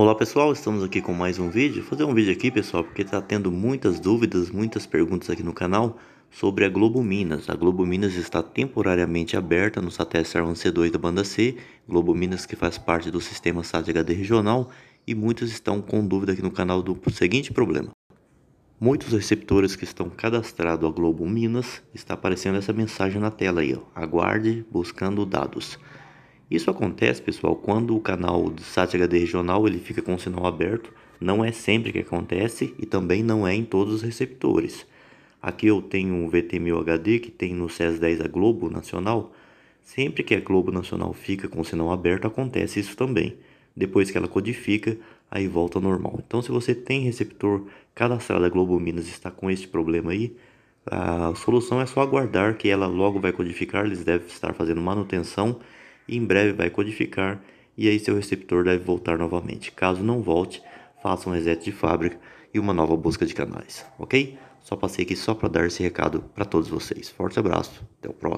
Olá pessoal, estamos aqui com mais um vídeo. Vou fazer um vídeo aqui pessoal, porque está tendo muitas dúvidas, muitas perguntas aqui no canal sobre a Globo Minas. A Globo Minas está temporariamente aberta no satélite Sarvan C2 da banda C, Globo Minas que faz parte do sistema SAT HD regional e muitos estão com dúvida aqui no canal do seguinte problema. Muitos receptores que estão cadastrados a Globo Minas está aparecendo essa mensagem na tela aí, ó. aguarde buscando dados. Isso acontece, pessoal, quando o canal do SAT HD regional ele fica com o sinal aberto. Não é sempre que acontece e também não é em todos os receptores. Aqui eu tenho um VT1000HD que tem no CES 10 a Globo Nacional. Sempre que a Globo Nacional fica com o sinal aberto, acontece isso também. Depois que ela codifica, aí volta ao normal. Então, se você tem receptor cadastrado a Globo Minas e está com esse problema aí, a solução é só aguardar que ela logo vai codificar. Eles devem estar fazendo manutenção e em breve vai codificar e aí seu receptor deve voltar novamente. Caso não volte, faça um reset de fábrica e uma nova busca de canais, ok? Só passei aqui só para dar esse recado para todos vocês. Forte abraço, até o próximo.